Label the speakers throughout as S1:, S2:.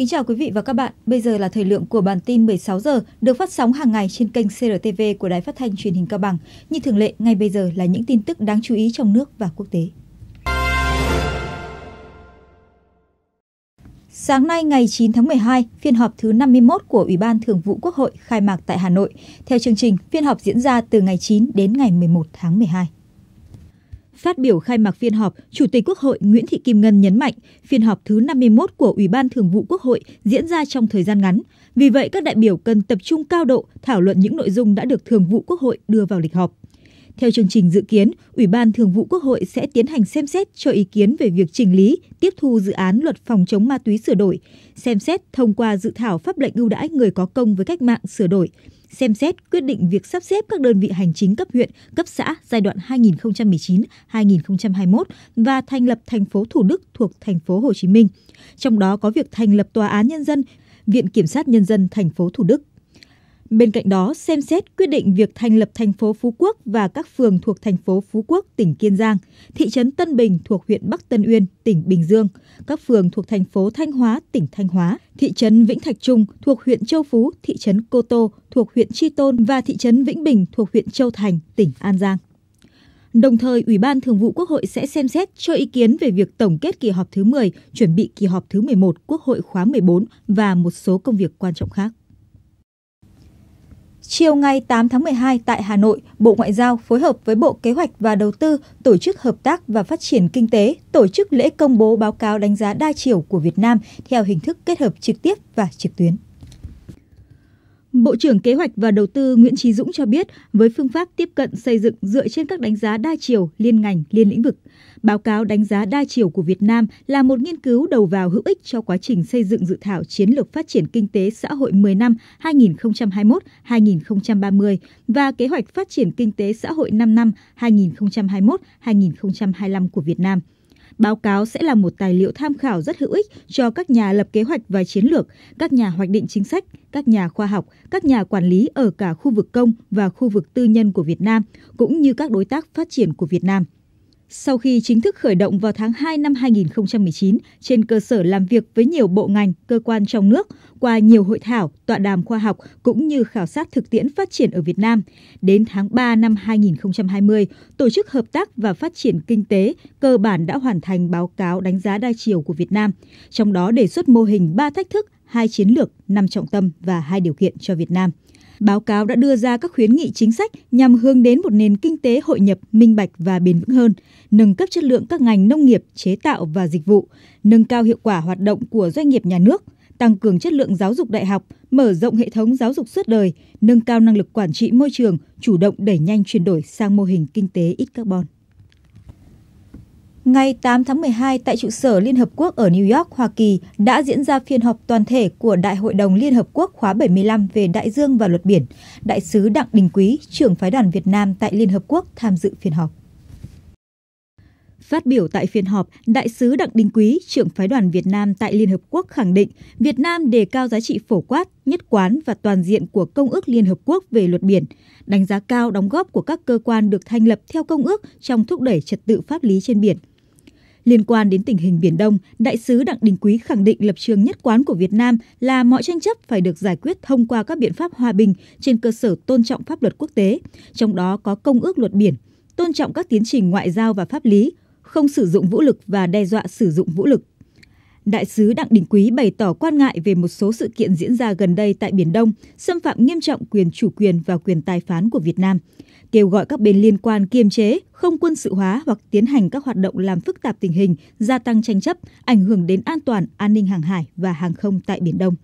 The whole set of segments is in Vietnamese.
S1: kính chào quý vị và các bạn. Bây giờ là thời lượng của bản tin 16 giờ được phát sóng hàng ngày trên kênh CRTV của Đài Phát thanh Truyền hình Cao Bằng. Như thường lệ, ngay bây giờ là những tin tức đáng chú ý trong nước và quốc tế. Sáng nay ngày 9 tháng 12, phiên họp thứ 51 của Ủy ban Thường vụ Quốc hội khai mạc tại Hà Nội. Theo chương trình, phiên họp diễn ra từ ngày 9 đến ngày 11 tháng 12. Phát biểu khai mạc phiên họp, Chủ tịch Quốc hội Nguyễn Thị Kim Ngân nhấn mạnh, phiên họp thứ 51 của Ủy ban Thường vụ Quốc hội diễn ra trong thời gian ngắn. Vì vậy, các đại biểu cần tập trung cao độ thảo luận những nội dung đã được Thường vụ Quốc hội đưa vào lịch họp. Theo chương trình dự kiến, Ủy ban Thường vụ Quốc hội sẽ tiến hành xem xét cho ý kiến về việc chỉnh lý, tiếp thu dự án luật phòng chống ma túy sửa đổi, xem xét thông qua dự thảo pháp lệnh ưu đãi người có công với cách mạng sửa đổi, xem xét quyết định việc sắp xếp các đơn vị hành chính cấp huyện, cấp xã giai đoạn 2019-2021 và thành lập thành phố Thủ Đức thuộc thành phố Hồ Chí Minh. Trong đó có việc thành lập Tòa án Nhân dân, Viện Kiểm sát Nhân dân thành phố Thủ Đức. Bên cạnh đó, xem xét quyết định việc thành lập thành phố Phú Quốc và các phường thuộc thành phố Phú Quốc, tỉnh Kiên Giang, thị trấn Tân Bình thuộc huyện Bắc Tân Uyên, tỉnh Bình Dương, các phường thuộc thành phố Thanh Hóa, tỉnh Thanh Hóa, thị trấn Vĩnh Thạch Trung thuộc huyện Châu Phú, thị trấn Cô Tô thuộc huyện Tri Tôn và thị trấn Vĩnh Bình thuộc huyện Châu Thành, tỉnh An Giang. Đồng thời, Ủy ban Thường vụ Quốc hội sẽ xem xét cho ý kiến về việc tổng kết kỳ họp thứ 10, chuẩn bị kỳ họp thứ 11 Quốc hội khóa 14 và một số công việc quan trọng khác. Chiều ngày 8 tháng 12 tại Hà Nội, Bộ Ngoại giao phối hợp với Bộ Kế hoạch và Đầu tư tổ chức hợp tác và phát triển kinh tế, tổ chức lễ công bố báo cáo đánh giá đa chiều của Việt Nam theo hình thức kết hợp trực tiếp và trực tuyến. Bộ trưởng Kế hoạch và Đầu tư Nguyễn Trí Dũng cho biết, với phương pháp tiếp cận xây dựng dựa trên các đánh giá đa chiều, liên ngành, liên lĩnh vực, báo cáo đánh giá đa chiều của Việt Nam là một nghiên cứu đầu vào hữu ích cho quá trình xây dựng dự thảo chiến lược phát triển kinh tế xã hội 10 năm 2021-2030 và kế hoạch phát triển kinh tế xã hội 5 năm 2021-2025 của Việt Nam. Báo cáo sẽ là một tài liệu tham khảo rất hữu ích cho các nhà lập kế hoạch và chiến lược, các nhà hoạch định chính sách, các nhà khoa học, các nhà quản lý ở cả khu vực công và khu vực tư nhân của Việt Nam, cũng như các đối tác phát triển của Việt Nam sau khi chính thức khởi động vào tháng 2 năm 2019 trên cơ sở làm việc với nhiều bộ ngành, cơ quan trong nước qua nhiều hội thảo, tọa đàm khoa học cũng như khảo sát thực tiễn phát triển ở Việt Nam. Đến tháng 3 năm 2020, Tổ chức Hợp tác và Phát triển Kinh tế cơ bản đã hoàn thành báo cáo đánh giá đa chiều của Việt Nam, trong đó đề xuất mô hình 3 thách thức, hai chiến lược, năm trọng tâm và hai điều kiện cho Việt Nam báo cáo đã đưa ra các khuyến nghị chính sách nhằm hướng đến một nền kinh tế hội nhập minh bạch và bền vững hơn, nâng cấp chất lượng các ngành nông nghiệp, chế tạo và dịch vụ, nâng cao hiệu quả hoạt động của doanh nghiệp nhà nước, tăng cường chất lượng giáo dục đại học, mở rộng hệ thống giáo dục suốt đời, nâng cao năng lực quản trị môi trường, chủ động đẩy nhanh chuyển đổi sang mô hình kinh tế ít carbon. Ngày 8 tháng 12 tại trụ sở Liên Hợp Quốc ở New York, Hoa Kỳ đã diễn ra phiên họp toàn thể của Đại hội đồng Liên Hợp Quốc khóa 75 về đại dương và luật biển. Đại sứ Đặng Đình Quý, trưởng phái đoàn Việt Nam tại Liên Hợp Quốc tham dự phiên họp. Phát biểu tại phiên họp, Đại sứ Đặng Đình Quý, trưởng phái đoàn Việt Nam tại Liên Hợp Quốc khẳng định Việt Nam đề cao giá trị phổ quát, nhất quán và toàn diện của Công ước Liên Hợp Quốc về luật biển, đánh giá cao đóng góp của các cơ quan được thành lập theo Công ước trong thúc đẩy trật tự pháp lý trên biển – Liên quan đến tình hình Biển Đông, Đại sứ Đặng Đình Quý khẳng định lập trường nhất quán của Việt Nam là mọi tranh chấp phải được giải quyết thông qua các biện pháp hòa bình trên cơ sở tôn trọng pháp luật quốc tế, trong đó có Công ước Luật Biển, tôn trọng các tiến trình ngoại giao và pháp lý, không sử dụng vũ lực và đe dọa sử dụng vũ lực. Đại sứ Đặng Đình Quý bày tỏ quan ngại về một số sự kiện diễn ra gần đây tại Biển Đông, xâm phạm nghiêm trọng quyền chủ quyền và quyền tài phán của Việt Nam, kêu gọi các bên liên quan kiềm chế, không quân sự hóa hoặc tiến hành các hoạt động làm phức tạp tình hình, gia tăng tranh chấp, ảnh hưởng đến an toàn, an ninh hàng hải và hàng không tại Biển Đông.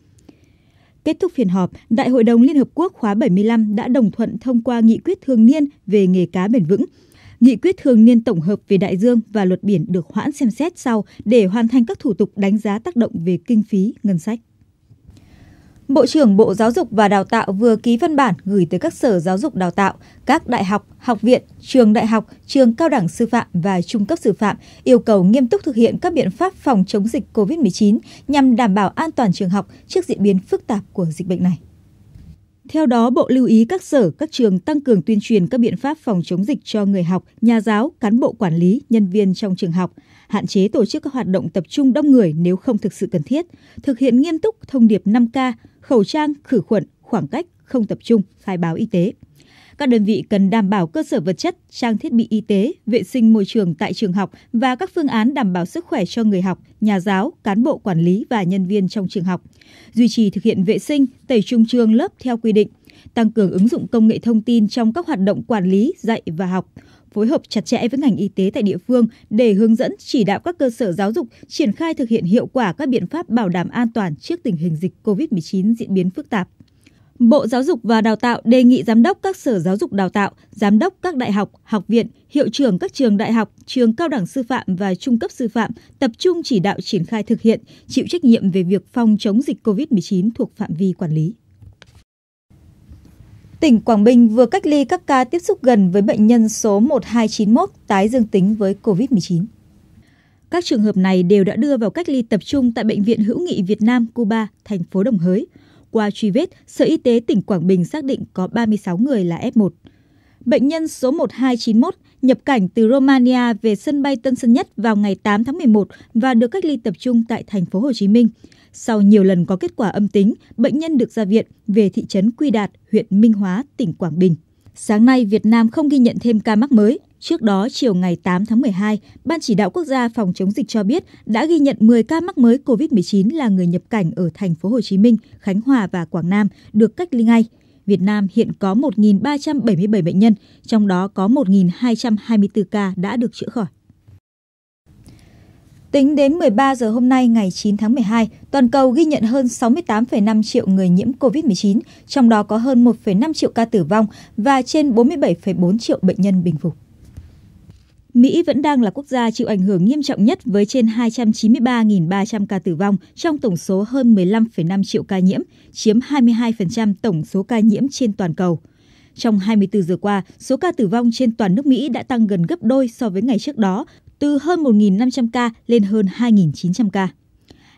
S1: Kết thúc phiên họp, Đại hội đồng Liên Hợp Quốc khóa 75 đã đồng thuận thông qua nghị quyết thường niên về nghề cá bền vững – Nghị quyết thường niên tổng hợp về đại dương và luật biển được hoãn xem xét sau để hoàn thành các thủ tục đánh giá tác động về kinh phí, ngân sách. Bộ trưởng Bộ Giáo dục và Đào tạo vừa ký văn bản gửi tới các sở giáo dục đào tạo, các đại học, học viện, trường đại học, trường cao đẳng sư phạm và trung cấp sư phạm yêu cầu nghiêm túc thực hiện các biện pháp phòng chống dịch COVID-19 nhằm đảm bảo an toàn trường học trước diễn biến phức tạp của dịch bệnh này. Theo đó, Bộ lưu ý các sở, các trường tăng cường tuyên truyền các biện pháp phòng chống dịch cho người học, nhà giáo, cán bộ quản lý, nhân viên trong trường học, hạn chế tổ chức các hoạt động tập trung đông người nếu không thực sự cần thiết, thực hiện nghiêm túc thông điệp 5K, khẩu trang, khử khuẩn, khoảng cách, không tập trung, khai báo y tế. Các đơn vị cần đảm bảo cơ sở vật chất, trang thiết bị y tế, vệ sinh môi trường tại trường học và các phương án đảm bảo sức khỏe cho người học, nhà giáo, cán bộ quản lý và nhân viên trong trường học. Duy trì thực hiện vệ sinh, tẩy trùng trường lớp theo quy định, tăng cường ứng dụng công nghệ thông tin trong các hoạt động quản lý, dạy và học, phối hợp chặt chẽ với ngành y tế tại địa phương để hướng dẫn chỉ đạo các cơ sở giáo dục triển khai thực hiện hiệu quả các biện pháp bảo đảm an toàn trước tình hình dịch COVID-19 diễn biến phức tạp. Bộ Giáo dục và Đào tạo đề nghị giám đốc các sở giáo dục đào tạo, giám đốc các đại học, học viện, hiệu trưởng các trường đại học, trường cao đẳng sư phạm và trung cấp sư phạm tập trung chỉ đạo triển khai thực hiện, chịu trách nhiệm về việc phòng chống dịch COVID-19 thuộc phạm vi quản lý. Tỉnh Quảng Bình vừa cách ly các ca tiếp xúc gần với bệnh nhân số 1291 tái dương tính với COVID-19. Các trường hợp này đều đã đưa vào cách ly tập trung tại Bệnh viện Hữu nghị Việt Nam Cuba, thành phố Đồng Hới – qua truy vết, Sở Y tế tỉnh Quảng Bình xác định có 36 người là F1. Bệnh nhân số 1291 nhập cảnh từ Romania về sân bay Tân Sơn Nhất vào ngày 8 tháng 11 và được cách ly tập trung tại thành phố Hồ Chí Minh. Sau nhiều lần có kết quả âm tính, bệnh nhân được ra viện về thị trấn Quy Đạt, huyện Minh Hóa, tỉnh Quảng Bình. Sáng nay, Việt Nam không ghi nhận thêm ca mắc mới. Trước đó, chiều ngày 8 tháng 12, Ban Chỉ đạo Quốc gia phòng chống dịch cho biết đã ghi nhận 10 ca mắc mới COVID-19 là người nhập cảnh ở thành phố Hồ Chí Minh, Khánh Hòa và Quảng Nam được cách ly ngay. Việt Nam hiện có 1.377 bệnh nhân, trong đó có 1.224 ca đã được chữa khỏi. Tính đến 13 giờ hôm nay ngày 9 tháng 12, toàn cầu ghi nhận hơn 68,5 triệu người nhiễm COVID-19, trong đó có hơn 1,5 triệu ca tử vong và trên 47,4 triệu bệnh nhân bình phục. Mỹ vẫn đang là quốc gia chịu ảnh hưởng nghiêm trọng nhất với trên 293.300 ca tử vong trong tổng số hơn 15,5 triệu ca nhiễm, chiếm 22% tổng số ca nhiễm trên toàn cầu. Trong 24 giờ qua, số ca tử vong trên toàn nước Mỹ đã tăng gần gấp đôi so với ngày trước đó, từ hơn 1.500 ca lên hơn 2.900 ca.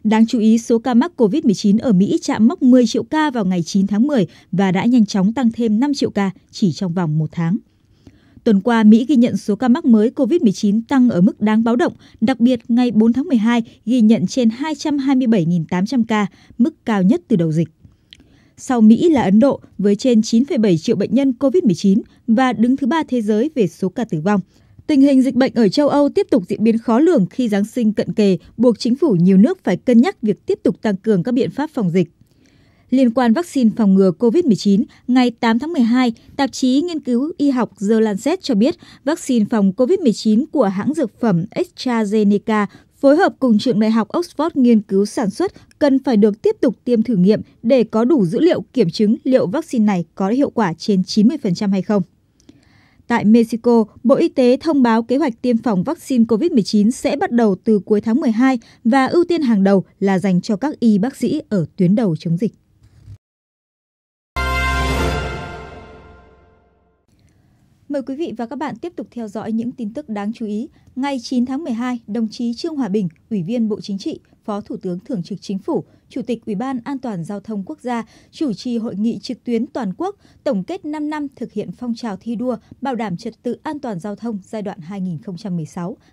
S1: Đáng chú ý, số ca mắc COVID-19 ở Mỹ chạm mốc 10 triệu ca vào ngày 9 tháng 10 và đã nhanh chóng tăng thêm 5 triệu ca chỉ trong vòng một tháng. Tuần qua, Mỹ ghi nhận số ca mắc mới COVID-19 tăng ở mức đáng báo động, đặc biệt ngày 4 tháng 12 ghi nhận trên 227.800 ca, mức cao nhất từ đầu dịch. Sau Mỹ là Ấn Độ với trên 9,7 triệu bệnh nhân COVID-19 và đứng thứ ba thế giới về số ca tử vong. Tình hình dịch bệnh ở châu Âu tiếp tục diễn biến khó lường khi Giáng sinh cận kề, buộc chính phủ nhiều nước phải cân nhắc việc tiếp tục tăng cường các biện pháp phòng dịch. Liên quan vaccine phòng ngừa COVID-19, ngày 8 tháng 12, tạp chí nghiên cứu y học The Lancet cho biết vaccine phòng COVID-19 của hãng dược phẩm AstraZeneca phối hợp cùng trường đại học Oxford nghiên cứu sản xuất cần phải được tiếp tục tiêm thử nghiệm để có đủ dữ liệu kiểm chứng liệu vaccine này có hiệu quả trên 90% hay không. Tại Mexico, Bộ Y tế thông báo kế hoạch tiêm phòng vaccine COVID-19 sẽ bắt đầu từ cuối tháng 12 và ưu tiên hàng đầu là dành cho các y bác sĩ ở tuyến đầu chống dịch. Mời quý vị và các bạn tiếp tục theo dõi những tin tức đáng chú ý. Ngày 9 tháng 12, đồng chí Trương Hòa Bình, Ủy viên Bộ Chính trị, Phó Thủ tướng Thường trực Chính phủ, Chủ tịch Ủy ban An toàn Giao thông Quốc gia chủ trì hội nghị trực tuyến toàn quốc tổng kết 5 năm thực hiện phong trào thi đua bảo đảm trật tự an toàn giao thông giai đoạn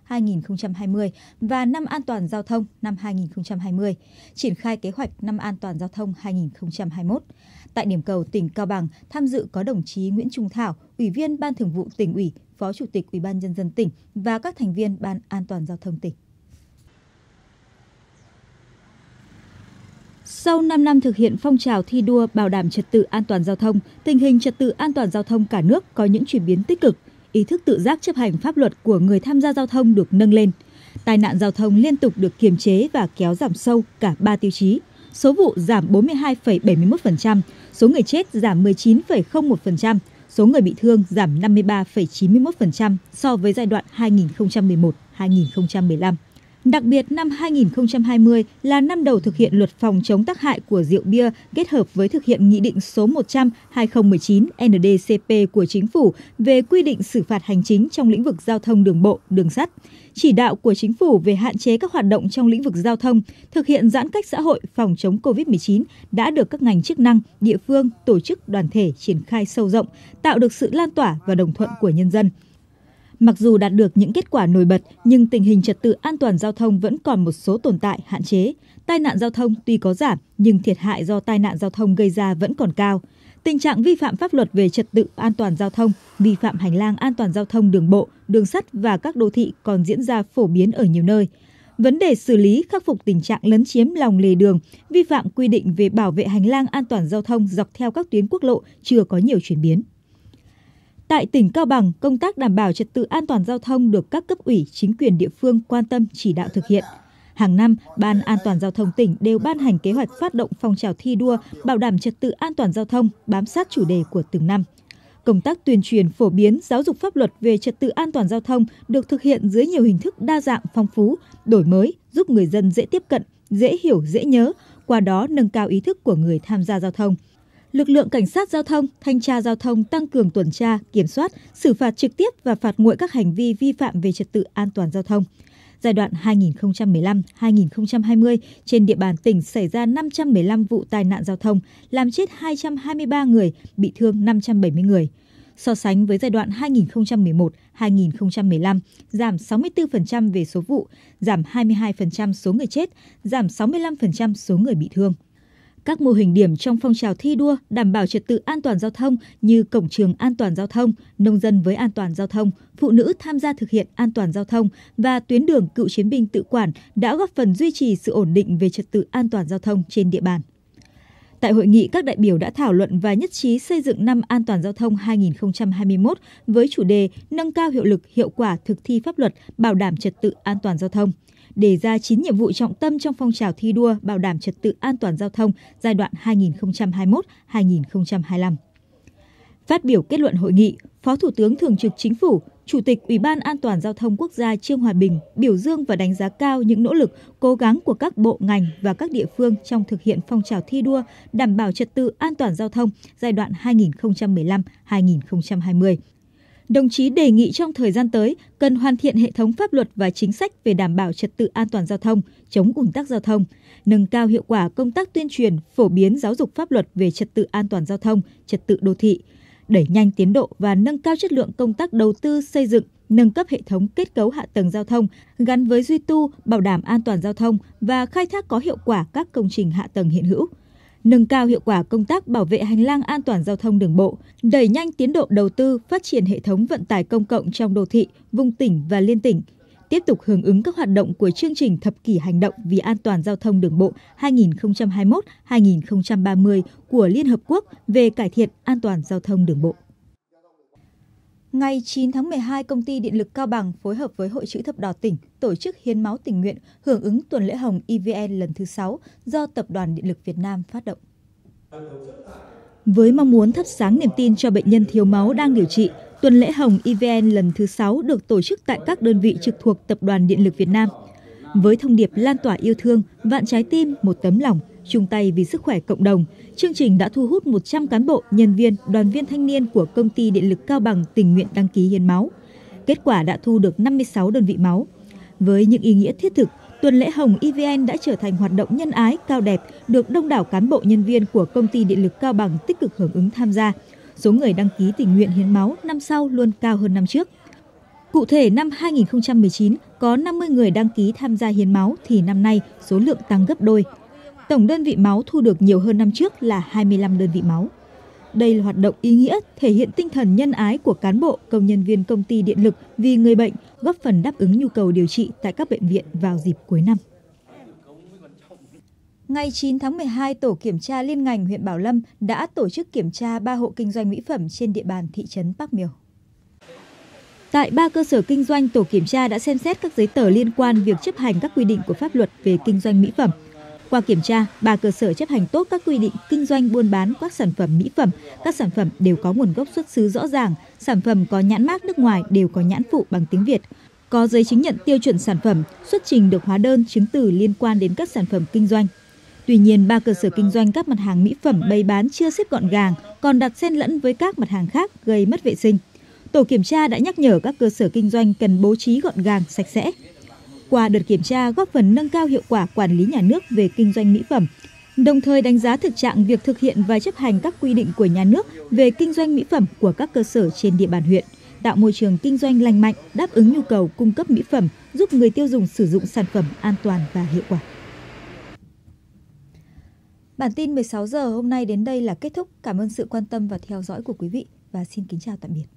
S1: 2016-2020 và năm an toàn giao thông năm 2020, triển khai kế hoạch năm an toàn giao thông 2021. Tại điểm cầu tỉnh Cao Bằng, tham dự có đồng chí Nguyễn Trung Thảo, Ủy viên Ban Thường vụ tỉnh ủy, Phó Chủ tịch Ủy ban nhân dân tỉnh và các thành viên Ban An toàn giao thông tỉnh. Sau 5 năm thực hiện phong trào thi đua bảo đảm trật tự an toàn giao thông, tình hình trật tự an toàn giao thông cả nước có những chuyển biến tích cực, ý thức tự giác chấp hành pháp luật của người tham gia giao thông được nâng lên. Tai nạn giao thông liên tục được kiềm chế và kéo giảm sâu cả 3 tiêu chí. Số vụ giảm 42,71%, số người chết giảm 19,01%, số người bị thương giảm 53,91% so với giai đoạn 2011-2015. Đặc biệt năm 2020 là năm đầu thực hiện luật phòng chống tác hại của rượu bia kết hợp với thực hiện Nghị định số 100-2019 NDCP của Chính phủ về quy định xử phạt hành chính trong lĩnh vực giao thông đường bộ, đường sắt, chỉ đạo của Chính phủ về hạn chế các hoạt động trong lĩnh vực giao thông, thực hiện giãn cách xã hội phòng chống COVID-19 đã được các ngành chức năng, địa phương, tổ chức, đoàn thể triển khai sâu rộng, tạo được sự lan tỏa và đồng thuận của nhân dân. Mặc dù đạt được những kết quả nổi bật, nhưng tình hình trật tự an toàn giao thông vẫn còn một số tồn tại, hạn chế. Tai nạn giao thông tuy có giảm, nhưng thiệt hại do tai nạn giao thông gây ra vẫn còn cao. Tình trạng vi phạm pháp luật về trật tự an toàn giao thông, vi phạm hành lang an toàn giao thông đường bộ, đường sắt và các đô thị còn diễn ra phổ biến ở nhiều nơi. Vấn đề xử lý khắc phục tình trạng lấn chiếm lòng lề đường, vi phạm quy định về bảo vệ hành lang an toàn giao thông dọc theo các tuyến quốc lộ chưa có nhiều chuyển biến. Tại tỉnh Cao Bằng, công tác đảm bảo trật tự an toàn giao thông được các cấp ủy, chính quyền địa phương quan tâm chỉ đạo thực hiện. Hàng năm, Ban An toàn giao thông tỉnh đều ban hành kế hoạch phát động phong trào thi đua bảo đảm trật tự an toàn giao thông bám sát chủ đề của từng năm. Công tác tuyên truyền phổ biến giáo dục pháp luật về trật tự an toàn giao thông được thực hiện dưới nhiều hình thức đa dạng phong phú, đổi mới, giúp người dân dễ tiếp cận, dễ hiểu, dễ nhớ, qua đó nâng cao ý thức của người tham gia giao thông lực lượng cảnh sát giao thông, thanh tra giao thông tăng cường tuần tra, kiểm soát, xử phạt trực tiếp và phạt nguội các hành vi vi phạm về trật tự an toàn giao thông. Giai đoạn 2015-2020, trên địa bàn tỉnh xảy ra 515 vụ tai nạn giao thông, làm chết 223 người, bị thương 570 người. So sánh với giai đoạn 2011-2015, giảm 64% về số vụ, giảm 22% số người chết, giảm 65% số người bị thương các mô hình điểm trong phong trào thi đua đảm bảo trật tự an toàn giao thông như cổng trường an toàn giao thông, nông dân với an toàn giao thông, phụ nữ tham gia thực hiện an toàn giao thông và tuyến đường cựu chiến binh tự quản đã góp phần duy trì sự ổn định về trật tự an toàn giao thông trên địa bàn. Tại hội nghị, các đại biểu đã thảo luận và nhất trí xây dựng năm an toàn giao thông 2021 với chủ đề nâng cao hiệu lực, hiệu quả thực thi pháp luật, bảo đảm trật tự an toàn giao thông – đề ra 9 nhiệm vụ trọng tâm trong phong trào thi đua bảo đảm trật tự an toàn giao thông giai đoạn 2021-2025. Phát biểu kết luận hội nghị, Phó Thủ tướng Thường trực Chính phủ, Chủ tịch Ủy ban An toàn Giao thông Quốc gia Trương Hòa Bình biểu dương và đánh giá cao những nỗ lực, cố gắng của các bộ ngành và các địa phương trong thực hiện phong trào thi đua đảm bảo trật tự an toàn giao thông giai đoạn 2015-2020 đồng chí đề nghị trong thời gian tới cần hoàn thiện hệ thống pháp luật và chính sách về đảm bảo trật tự an toàn giao thông, chống ủn tắc giao thông, nâng cao hiệu quả công tác tuyên truyền, phổ biến giáo dục pháp luật về trật tự an toàn giao thông, trật tự đô thị, đẩy nhanh tiến độ và nâng cao chất lượng công tác đầu tư xây dựng, nâng cấp hệ thống kết cấu hạ tầng giao thông gắn với duy tu, bảo đảm an toàn giao thông và khai thác có hiệu quả các công trình hạ tầng hiện hữu nâng cao hiệu quả công tác bảo vệ hành lang an toàn giao thông đường bộ, đẩy nhanh tiến độ đầu tư phát triển hệ thống vận tải công cộng trong đô thị, vùng tỉnh và liên tỉnh, tiếp tục hưởng ứng các hoạt động của chương trình thập kỷ hành động vì an toàn giao thông đường bộ 2021-2030 của Liên Hợp Quốc về cải thiện an toàn giao thông đường bộ. Ngày 9 tháng 12, công ty điện lực Cao Bằng phối hợp với Hội chữ thập đỏ tỉnh tổ chức hiến máu tình nguyện hưởng ứng tuần lễ hồng EVN lần thứ 6 do Tập đoàn Điện lực Việt Nam phát động. Với mong muốn thắp sáng niềm tin cho bệnh nhân thiếu máu đang điều trị, tuần lễ hồng EVN lần thứ 6 được tổ chức tại các đơn vị trực thuộc Tập đoàn Điện lực Việt Nam. Với thông điệp lan tỏa yêu thương, vạn trái tim, một tấm lòng – chung tay vì sức khỏe cộng đồng. Chương trình đã thu hút 100 cán bộ, nhân viên, đoàn viên thanh niên của công ty điện lực Cao Bằng tình nguyện đăng ký hiến máu. Kết quả đã thu được 56 đơn vị máu. Với những ý nghĩa thiết thực, tuần lễ hồng EVN đã trở thành hoạt động nhân ái, cao đẹp, được đông đảo cán bộ nhân viên của công ty điện lực Cao Bằng tích cực hưởng ứng tham gia. Số người đăng ký tình nguyện hiến máu năm sau luôn cao hơn năm trước. Cụ thể, năm 2019 có 50 người đăng ký tham gia hiến máu thì năm nay số lượng tăng gấp đôi, tổng đơn vị máu thu được nhiều hơn năm trước là 25 đơn vị máu. Đây là hoạt động ý nghĩa thể hiện tinh thần nhân ái của cán bộ, công nhân viên công ty điện lực vì người bệnh, góp phần đáp ứng nhu cầu điều trị tại các bệnh viện vào dịp cuối năm. Ngày 9 tháng 12, Tổ kiểm tra liên ngành huyện Bảo Lâm đã tổ chức kiểm tra 3 hộ kinh doanh mỹ phẩm trên địa bàn thị trấn Bắc Miều. Tại ba cơ sở kinh doanh, tổ kiểm tra đã xem xét các giấy tờ liên quan việc chấp hành các quy định của pháp luật về kinh doanh mỹ phẩm, qua kiểm tra, ba cơ sở chấp hành tốt các quy định kinh doanh buôn bán các sản phẩm mỹ phẩm, các sản phẩm đều có nguồn gốc xuất xứ rõ ràng, sản phẩm có nhãn mác nước ngoài đều có nhãn phụ bằng tiếng Việt, có giấy chứng nhận tiêu chuẩn sản phẩm, xuất trình được hóa đơn chứng từ liên quan đến các sản phẩm kinh doanh. Tuy nhiên, ba cơ sở kinh doanh các mặt hàng mỹ phẩm bày bán chưa xếp gọn gàng, còn đặt xen lẫn với các mặt hàng khác gây mất vệ sinh. Tổ kiểm tra đã nhắc nhở các cơ sở kinh doanh cần bố trí gọn gàng, sạch sẽ, qua đợt kiểm tra góp phần nâng cao hiệu quả quản lý nhà nước về kinh doanh mỹ phẩm, đồng thời đánh giá thực trạng việc thực hiện và chấp hành các quy định của nhà nước về kinh doanh mỹ phẩm của các cơ sở trên địa bàn huyện, tạo môi trường kinh doanh lành mạnh, đáp ứng nhu cầu cung cấp mỹ phẩm, giúp người tiêu dùng sử dụng sản phẩm an toàn và hiệu quả. Bản tin 16 giờ hôm nay đến đây là kết thúc. Cảm ơn sự quan tâm và theo dõi của quý vị và xin kính chào tạm biệt.